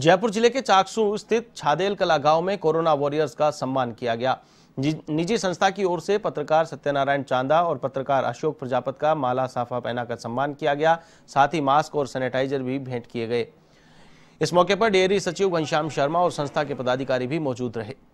जयपुर जिले के चाकसू स्थित छादेल कला गांव में कोरोना वॉरियर्स का सम्मान किया गया निजी संस्था की ओर से पत्रकार सत्यनारायण चांदा और पत्रकार अशोक प्रजापत का माला साफा पहनाकर सम्मान किया गया साथ ही मास्क और सैनिटाइजर भी भेंट किए गए इस मौके पर डेयरी सचिव घनश्याम शर्मा और संस्था के पदाधिकारी भी मौजूद रहे